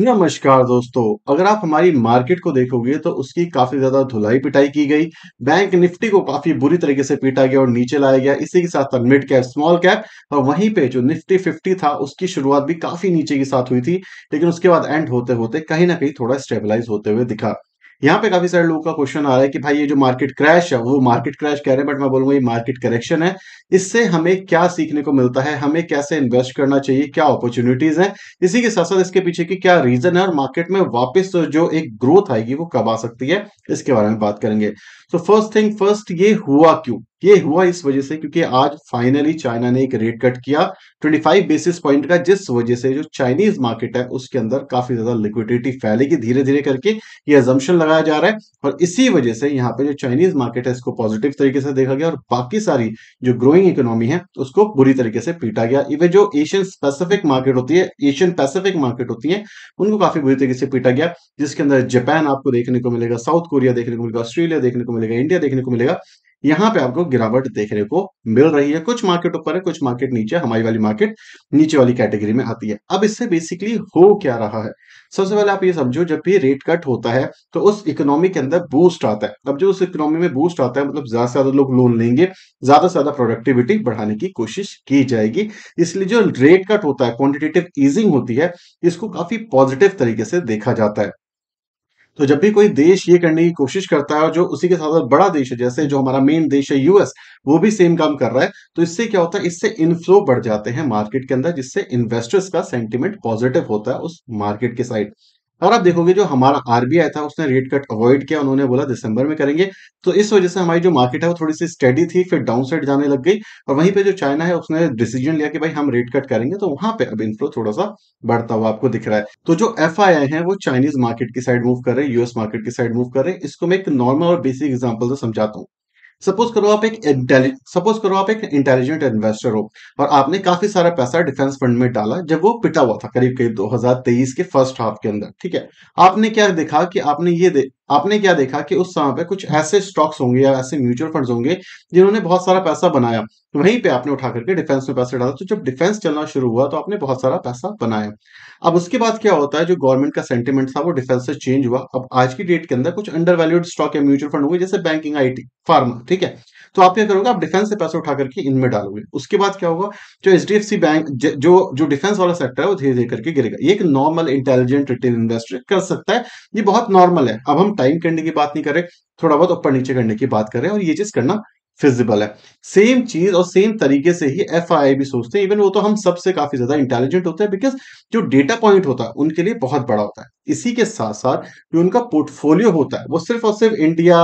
नमस्कार दोस्तों अगर आप हमारी मार्केट को देखोगे तो उसकी काफी ज्यादा धुलाई पिटाई की गई बैंक निफ्टी को काफी बुरी तरीके से पीटा गया और नीचे लाया गया इसी के साथ मिड कैप स्मॉल कैप और वहीं पे जो निफ्टी 50 था उसकी शुरुआत भी काफी नीचे के साथ हुई थी लेकिन उसके बाद एंड होते होते कहीं ना कहीं थोड़ा स्टेबलाइज होते हुए दिखा यहाँ पे काफी सारे लोगों का क्वेश्चन आ रहा है कि भाई ये जो मार्केट क्रैश है वो मार्केट क्रैश कह रहे हैं बट मैं बोलूंगा ये मार्केट करेक्शन है इससे हमें क्या सीखने को मिलता है हमें कैसे इन्वेस्ट करना चाहिए क्या अपॉर्चुनिटीज हैं इसी के साथ साथ इसके पीछे की क्या रीजन है और मार्केट में वापस जो एक ग्रोथ आएगी वो कब आ सकती है इसके बारे में बात करेंगे सो फर्स्ट थिंग फर्स्ट ये हुआ क्यों ये हुआ इस वजह से क्योंकि आज फाइनली चाइना ने एक रेट कट किया 25 बेसिस पॉइंट का जिस वजह से जो चाइनीज मार्केट है उसके अंदर काफी ज्यादा लिक्विडिटी फैलेगी धीरे धीरे करके ये एजम्पन लगाया जा रहा है और इसी वजह से यहाँ पे जो चाइनीज मार्केट है इसको पॉजिटिव तरीके से देखा गया और बाकी सारी जो ग्रोइंग इकोनॉमी है उसको बुरी तरीके से पीटा गया इवन जो एशियन स्पेसिफिक मार्केट होती है एशियन पैसिफिक मार्केट होती है उनको काफी बुरी तरीके से पीटा गया जिसके अंदर जापान आपको देखने को मिलेगा साउथ कोरिया देखने को मिलेगा ऑस्ट्रेलिया देखने को मिलेगा इंडिया देखने को मिलेगा यहां पे आपको गिरावट देखने को मिल रही है कुछ मार्केट ऊपर है कुछ मार्केट नीचे हमारी वाली मार्केट नीचे वाली कैटेगरी में आती है अब इससे बेसिकली हो क्या रहा है सबसे पहले आप ये समझो जब भी रेट कट होता है तो उस इकोनॉमी के अंदर बूस्ट आता है अब जो उस इकोनॉमी में बूस्ट आता है मतलब ज्यादा से ज्यादा लोग लोन लेंगे ज्यादा से ज्यादा प्रोडक्टिविटी बढ़ाने की कोशिश की जाएगी इसलिए जो रेट कट होता है क्वान्टिटेटिव ईजिंग होती है इसको काफी पॉजिटिव तरीके से देखा जाता है तो जब भी कोई देश ये करने की कोशिश करता है और जो उसी के साथ साथ बड़ा देश है जैसे जो हमारा मेन देश है यूएस वो भी सेम काम कर रहा है तो इससे क्या होता है इससे इनफ्लो बढ़ जाते हैं मार्केट के अंदर जिससे इन्वेस्टर्स का सेंटिमेंट पॉजिटिव होता है उस मार्केट के साइड और आप देखोगे जो हमारा आरबीआई था उसने रेट कट अवॉइड किया उन्होंने बोला दिसंबर में करेंगे तो इस वजह से हमारी जो मार्केट है वो थोड़ी सी स्टडी थी फिर डाउन साइड जाने लग गई और वहीं पे जो चाइना है उसने डिसीजन लिया कि भाई हम रेट कट करेंगे तो वहां पे अब इनफ्लो थोड़ा सा बढ़ता हुआ आपको दिख रहा है तो जो एफ है वो चाइनीज मार्केट की साइड मूव कर रहे हैं यूएस मार्केट की साइड मूव कर रहे हैं इसको मैं एक नॉर्मल और बेसिक एग्जाम्पल से समझाता हूँ सपोज करो आप एक सपोज करो आप एक इंटेलिजेंट इन्वेस्टर हो और आपने काफी सारा पैसा डिफेंस फंड में डाला जब वो पिटा हुआ था करीब करीब 2023 के फर्स्ट हाफ के अंदर ठीक है आपने क्या देखा कि आपने ये दे, आपने क्या देखा कि उस समय पे कुछ ऐसे स्टॉक्स होंगे या ऐसे म्यूचुअल फंड्स होंगे जिन्होंने बहुत सारा पैसा बनाया तो वहीं पे आपने उठा करके डिफेंस में पैसा डाला तो जब डिफेंस चलना शुरू हुआ तो आपने बहुत सारा पैसा बनाया अब उसके बाद क्या होता है जो गवर्नमेंट का सेंटिमेंट था वो डिफेंस से चेंज हुआ अब आज की डेट के अंदर कुछ अंडर वैल्यूड स्टॉक या म्यूचुअल फंड हुए जैसे बैंकिंग आईटी फार्मा ठीक है तो आप क्या करोगे आप डिफेंस से पैसा उठा करके इनमें डालोगे उसके बाद क्या होगा जो एच बैंक जो जो डिफेंस वाला सेक्टर है वो धीरे धीरे करके गिरेगा ये एक नॉर्मल इंटेलिजेंट रिटेल इन्वेस्टर कर सकता है ये बहुत नॉर्मल है अब हम टाइम करने की बात नहीं करें थोड़ा बहुत ऊपर नीचे करने की बात करें और ये चीज करना फिजिबल है सेम चीज और सेम तरीके से ही एफ भी सोचते हैं इवन वो तो हम सबसे काफी ज्यादा इंटेलिजेंट होते हैं बिकॉज जो डेटा पॉइंट होता है उनके लिए बहुत बड़ा होता है इसी के साथ साथ जो उनका पोर्टफोलियो होता है वो सिर्फ और सिर्फ इंडिया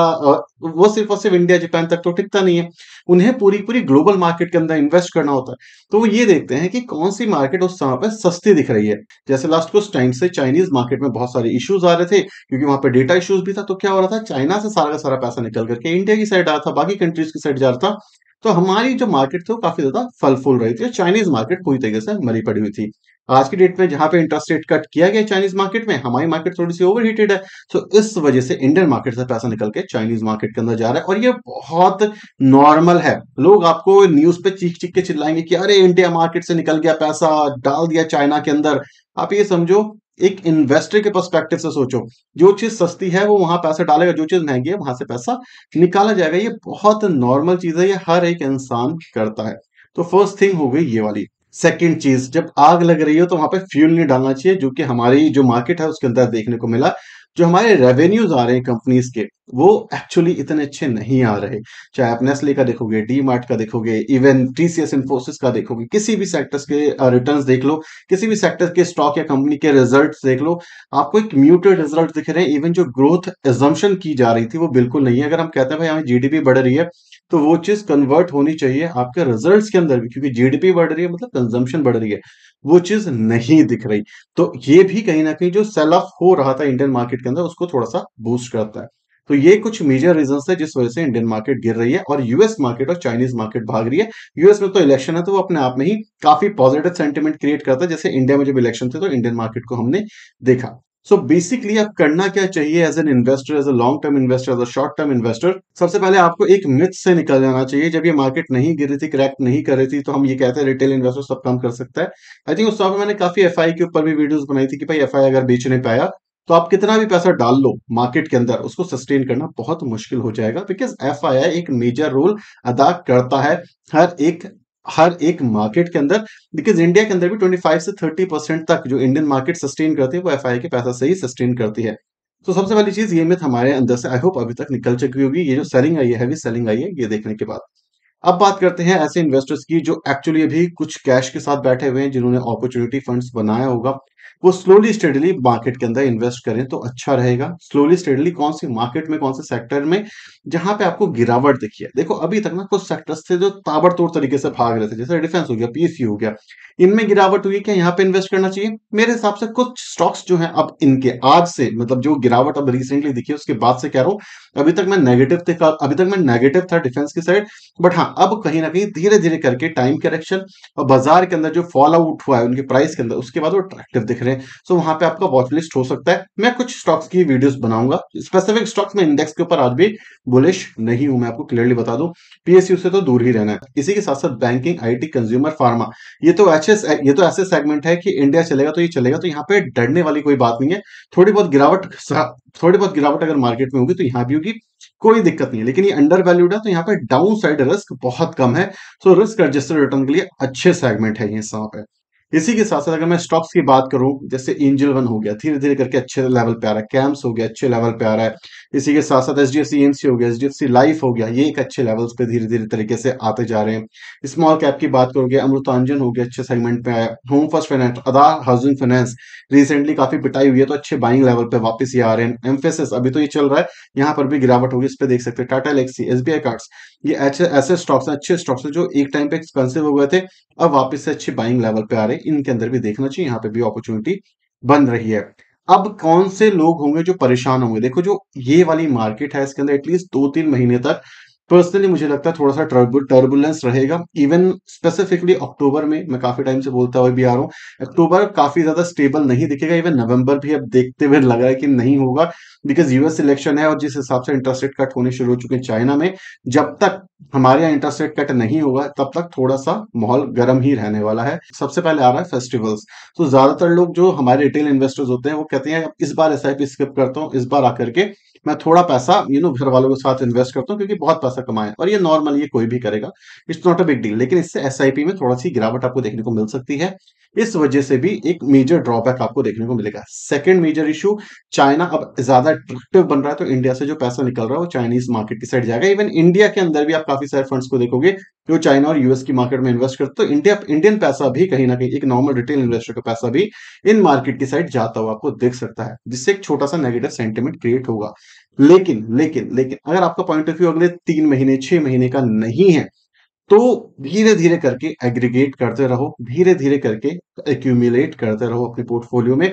वो सिर्फ और सिर्फ इंडिया जापान तक तो टिकता नहीं है उन्हें पूरी पूरी ग्लोबल मार्केट के अंदर इन्वेस्ट करना होता है तो वो ये देखते हैं कि कौन सी मार्केट उस समय पर सस्ती दिख रही है जैसे लास्ट कुछ टाइम से चाइनीज मार्केट में बहुत सारे इश्यूज आ रहे थे क्योंकि वहां पर डेटा इश्यूज भी था तो क्या हो रहा था चाइना से सारा का सारा पैसा निकल करके इंडिया की साइड आ रहा था बाकी कंट्रीज की साइड जा रहा था तो हमारी जो मार्केट थी वो काफी ज्यादा फल रही थी चाइनीज मार्केट पूरी तरीके से मरी पड़ी हुई थी आज की डेट में जहां पे इंटरेस्ट रेट कट किया गया चाइनीज मार्केट में हमारी मार्केट थोड़ी सी ओवरहीटेड है तो इस वजह से इंडियन मार्केट से पैसा निकल के चाइनीज मार्केट के अंदर जा रहा है और ये बहुत नॉर्मल है लोग आपको न्यूज पे चीख चीख के चिल्लाएंगे कि अरे इंडिया मार्केट से निकल गया पैसा डाल दिया चाइना के अंदर आप ये समझो एक इन्वेस्टर के परस्पेक्टिव से सोचो जो चीज सस्ती है वो वहां पैसा डालेगा जो चीज महंगी है वहां से पैसा निकाला जाएगा ये बहुत नॉर्मल चीज है ये हर एक इंसान करता है तो फर्स्ट थिंग हो गई ये वाली सेकंड चीज जब आग लग रही हो तो वहां पे फ्यूल नहीं डालना चाहिए जो कि हमारी जो मार्केट है उसके अंदर देखने को मिला जो हमारे रेवेन्यूज आ रहे हैं कंपनीज के वो एक्चुअली इतने अच्छे नहीं आ रहे चाहे आप नेस्ले का देखोगे डी मार्ट का देखोगे इवन टीसीएस इन्फोसिस का देखोगे किसी भी सेक्टर्स के रिटर्न्स uh, देख लो किसी भी सेक्टर के स्टॉक या कंपनी के रिजल्ट्स देख लो आपको एक म्यूटेड रिजल्ट दिख रहे हैं इवन जो ग्रोथ एजम्पन की जा रही थी वो बिल्कुल नहीं है अगर हम कहते हैं भाई हमें जीडीपी बढ़ रही है तो वो चीज कन्वर्ट होनी चाहिए आपके रिजल्ट के अंदर भी क्योंकि जीडीपी बढ़ रही है मतलब कंजम्पशन बढ़ रही है वो चीज नहीं दिख रही तो ये भी कहीं ना कहीं जो सेल ऑफ हो रहा था इंडियन मार्केट के अंदर उसको थोड़ा सा बूस्ट करता है तो ये कुछ मेजर रीजन है जिस वजह से इंडियन मार्केट गिर रही है और यूएस मार्केट और चाइनीज मार्केट भाग रही है यूएस में तो इलेक्शन है तो वो अपने आप में ही काफी पॉजिटिव सेंटिमेंट क्रिएट करता है जैसे इंडिया में जब इलेक्शन थे तो इंडियन मार्केट को हमने देखा सो so बेसिकली आप करना क्या चाहिए as an investor as a long term investor as a short term investor सबसे पहले आपको एक मिथ से निकल जाना चाहिए जब ये मार्केट नहीं गिर रही थी क्रैक नहीं कर रही थी तो हम ये कहते हैं रिटेल इन्वेस्टर सब काम कर सकता है आई थिंक उस समय मैंने काफी एफ के ऊपर भी वीडियोस बनाई थी कि भाई एफ अगर बेच नहीं पाया तो आप कितना भी पैसा डाल लो मार्केट के अंदर उसको सस्टेन करना बहुत मुश्किल हो जाएगा बिकॉज एफ एक मेजर रोल अदा करता है हर एक हर एक मार्केट के अंदर बिकॉज इंडिया के अंदर भी 25 से 30 परसेंट तक जो इंडियन मार्केट सस्टेन करती है वो एफ के पैसा से ही सस्टेन करती है तो सबसे पहली चीज ये मिथ हमारे अंदर से आई होप अभी तक निकल चुकी होगी ये जो सेलिंग आई है सेलिंग आई है ये देखने के बाद अब बात करते हैं ऐसे इन्वेस्टर्स की जो एक्चुअली अभी कुछ कैश के साथ बैठे हुए हैं जिन्होंने अपॉर्चुनिटी फंड्स बनाया होगा वो स्लोली स्टेडली मार्केट के अंदर इन्वेस्ट करें तो अच्छा रहेगा स्लोली स्टेडली कौन सी मार्केट में कौन से सेक्टर में जहां पे आपको गिरावट दिखी है देखो अभी तक ना कुछ सेक्टर्स थे जो ताबड़तोड़ तरीके से भाग रहे थे जैसे डिफेंस हो गया पीएसयू हो गया इनमें गिरावट हुई क्या यहाँ पे इन्वेस्ट करना चाहिए मेरे हिसाब से कुछ स्टॉक्स जो है अब इनके आज से मतलब जो गिरावट अब रिसेंटली दिखी उसके बाद से कह रहा हूँ अभी तक मैं नेगेटिव अभी तक मैं नेगेटिव था डिफेंस की साइड बट हाँ अब कहीं ना कहीं धीरे धीरे करके टाइम करेक्शन और बाजार के अंदर जो फॉल आउट हुआ है उनके प्राइस के अंदर उसके बाद वो अट्रैक्टिव दिख रहे हैं हैं सो so, वहां पे आपका वॉच लिस्ट हो सकता है मैं कुछ स्टॉक्स की वीडियोस बनाऊंगा स्पेसिफिक स्टॉक्स में इंडेक्स के ऊपर आज भी बुलिश नहीं हूं मैं आपको क्लियरली बता दूं पीएसयू से तो दूर ही रहना है इसी के साथ साथ बैंकिंग आई कंज्यूमर फार्मा ये तो ऐसे ये तो ऐसे सेगमेंट है कि इंडिया चलेगा तो ये चलेगा तो यहाँ पे डरने वाली कोई बात नहीं है थोड़ी बहुत गिरावट थोड़ी बहुत गिरावट अगर मार्केट में होगी तो यहाँ भी होगी कोई दिक्कत नहीं है लेकिन ये अंडर वैल्यूड है तो यहाँ पे डाउन साइड रिस्क बहुत कम है सो रिस्क एडजस्टेड रिटर्न के लिए अच्छे सेगमेंट है ये यहाँ है इसी के साथ साथ अगर मैं स्टॉक्स की बात करूं जैसे एंजल वन हो गया धीरे धीरे करके अच्छे लेवल पे आ रहा है कैम्स हो गया अच्छे लेवल पे आ रहा है इसी के साथ साथ H D F C M C हो गया H D F C life हो गया ये एक अच्छे लेवल्स पे धीरे धीरे तरीके से आते जा रहे हैं स्मॉल कैप की बात करोगे अमृतांजन हो गया अच्छे सेगमेंट पे आया होम फर्स्ट फाइनेंस अदा हाउसिंग फाइनेंस रिसेंटली काफी पिटाई हुई है तो अच्छे बाइंग लेवल पे वापस ये आ रहे हैं एम्फेसिस अभी तो ये चल रहा है यहाँ पर भी गिरावट होगी इस पर देख सकते हैं Tata Elxsi S B I cards ये ऐसे स्टॉक्स हैं अच्छे स्टॉक्स हैं जो एक टाइम पे एक्सपेंसिव हो गए थे अब वापस से अच्छे बाइंग लेवल पे आ रहे हैं इनके अंदर भी देखना चाहिए यहाँ पे भी अपॉर्चुनिटी बन रही है अब कौन से लोग होंगे जो परेशान होंगे देखो जो ये वाली मार्केट है इसके अंदर एटलीस्ट दो तीन महीने तक पर्सनली मुझे लगता है थोड़ा सा टर्बु, टर्बुलेंस रहेगा इवन स्पेसिफिकली अक्टूबर में मैं काफी टाइम से बोलता हुआ भी आ रहा हूँ अक्टूबर काफी ज्यादा स्टेबल नहीं दिखेगा इवन नवंबर भी अब देखते हुए लग रहा है कि नहीं होगा बिकॉज यूएस इलेक्शन है और जिस हिसाब से इंटरेस्ट रेट कट होने शुरू हो चुके हैं चाइना में जब तक हमारे यहाँ इंटरेस्ट रेट कट नहीं होगा तब तक थोड़ा सा माहौल गर्म ही रहने वाला है सबसे पहले आ रहा है फेस्टिवल्स तो ज्यादातर लोग जो हमारे रिटेल इन्वेस्टर्स होते हैं वो कहते हैं इस बार एस स्किप करता हूँ इस बार आकर के मैं थोड़ा पैसा यू नो घर वालों के साथ इन्वेस्ट करता हूँ क्योंकि बहुत पैसा कमाया और ये नॉर्मल ये कोई भी करेगा it's not a big deal लेकिन इससे एस में थोड़ा सी गिरावट आपको देखने को मिल सकती है इस वजह से भी एक मेजर ड्रॉबैक आपको देखने को मिलेगा सेकेंड मेजर इशू चाइना अब ज्यादा अट्रैक्टिव बन रहा है तो इंडिया से जो पैसा निकल रहा है वो चाइनीज मार्केट की साइड जाएगा इवन इंडिया के अंदर भी आप काफी सारे फंड्स को देखोगे जो चाइना और यूएस की मार्केट में इन्वेस्ट करते तो इंडिया इंडियन पैसा भी कहीं ना कहीं एक नॉर्मल रिटेल इन्वेस्टर का पैसा भी इन मार्केट की साइड जाता हुआ आपको देख सकता है जिससे एक छोटा सा नेगेटिव सेंटिमेंट क्रिएट होगा लेकिन लेकिन लेकिन अगर आपका पॉइंट ऑफ व्यू अगले तीन महीने छह महीने का नहीं है तो धीरे धीरे करके एग्रीगेट करते रहो धीरे धीरे करके एक्यूमुलेट करते रहो अपने पोर्टफोलियो में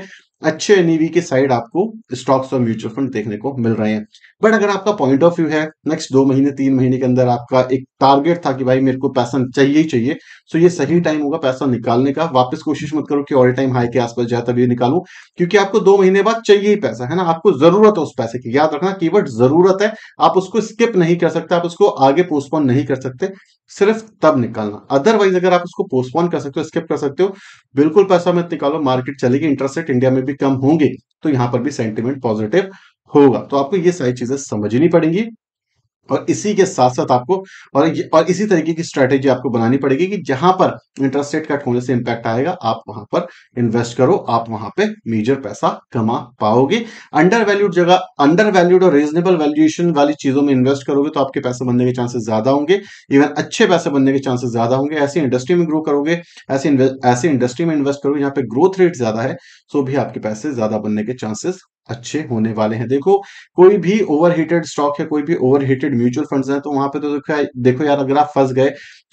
अच्छे एनईवी e के साइड आपको स्टॉक्स और म्यूचुअल फंड देखने को मिल रहे हैं बट अगर आपका पॉइंट ऑफ व्यू है नेक्स्ट दो महीने तीन महीने के अंदर आपका एक टारगेट था कि भाई मेरे को पैसा चाहिए ही चाहिए सो तो ये सही टाइम होगा पैसा निकालने का वापस कोशिश मत करो कि ऑल टाइम हाई के आसपास जाए तभी निकालू क्योंकि आपको दो महीने बाद चाहिए ही पैसा है ना आपको जरूरत है उस पैसे की याद रखना की जरूरत है आप उसको स्किप नहीं कर सकते आप उसको आगे पोस्टपोन नहीं कर सकते सिर्फ तब निकालना अदरवाइज अगर आप उसको पोस्टपोन कर सकते हो स्किप कर सकते हो बिल्कुल पैसा मत निकालो मार्केट चलेगी इंटरेस्ट रेट इंडिया में भी कम होंगे तो यहां पर भी सेंटिमेंट पॉजिटिव होगा तो आपको ये सारी चीजें समझनी पड़ेंगी और इसी के साथ साथ आपको और और इसी तरीके की स्ट्रेटेजी आपको बनानी पड़ेगी कि जहां पर इंटरेस्ट रेट कट होने से इम्पैक्ट आएगा आप वहां पर इन्वेस्ट करो आप वहां पे मेजर पैसा कमा पाओगे अंडर वैल्यूड जगह अंडर वैल्यूड और रीजनेबल वैल्यूएशन वाली चीजों में इन्वेस्ट करोगे तो आपके पैसे बनने के चांसेस ज्यादा होंगे इवन अच्छे पैसे बनने के चांसेस ज्यादा होंगे ऐसी इंडस्ट्री में ग्रो करोगे ऐसी ऐसी इंडस्ट्री में इन्वेस्ट करोगे जहां पर ग्रोथ रेट ज्यादा है सो तो भी आपके पैसे ज्यादा बनने के चांसेस अच्छे होने वाले हैं देखो कोई भी ओवरहीटेड स्टॉक है कोई भी ओवरहीटेड म्यूचुअल फंड्स हैं तो वहां पे तो देखो देखो यार अगर आप फंस गए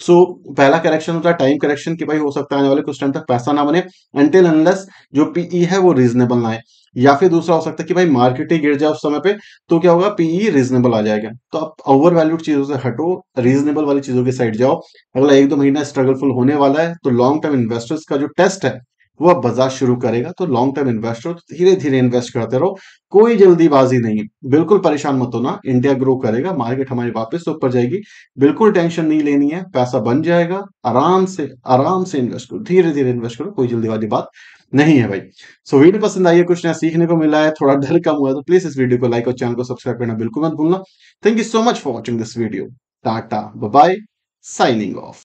सो so, पहला करेक्शन होता है टाइम करेक्शन की भाई हो सकता है आने वाले कुछ टाइम तक पैसा ना बने एंटेल अनलेस जो पीई e है वो रीजनेबल ना है या फिर दूसरा हो सकता है कि भाई मार्केट ही गिर जाए उस समय पे तो क्या होगा पीई रीजनेबल e आ जाएगा तो आप ओवर वैल्यूड चीजों से हटो रीजनेबल वाली चीजों के साइड जाओ अगला एक दो महीना स्ट्रगलफुल होने वाला है तो लॉन्ग टर्म इन्वेस्टर्स का जो टेस्ट है वो अब बाजार शुरू करेगा तो लॉन्ग टर्म इन्वेस्टर धीरे धीरे इन्वेस्ट करते रहो कोई जल्दीबाजी नहीं है बिल्कुल परेशान मत होना इंडिया ग्रो करेगा मार्केट हमारी वापस ऊपर जाएगी बिल्कुल टेंशन नहीं लेनी है पैसा बन जाएगा आराम से आराम से इन्वेस्ट करो धीरे धीरे इन्वेस्ट करो कोई जल्दीबाजी बात नहीं है भाई सो so, वीडियो पसंद आई है कुछ नया सीखने को मिला है थोड़ा डर कम हुआ तो प्लीज इस वीडियो को लाइक और चैनल को सब्सक्राइब करना बिल्कुल मत भूलना thank you so much for watching this video tata bye signing of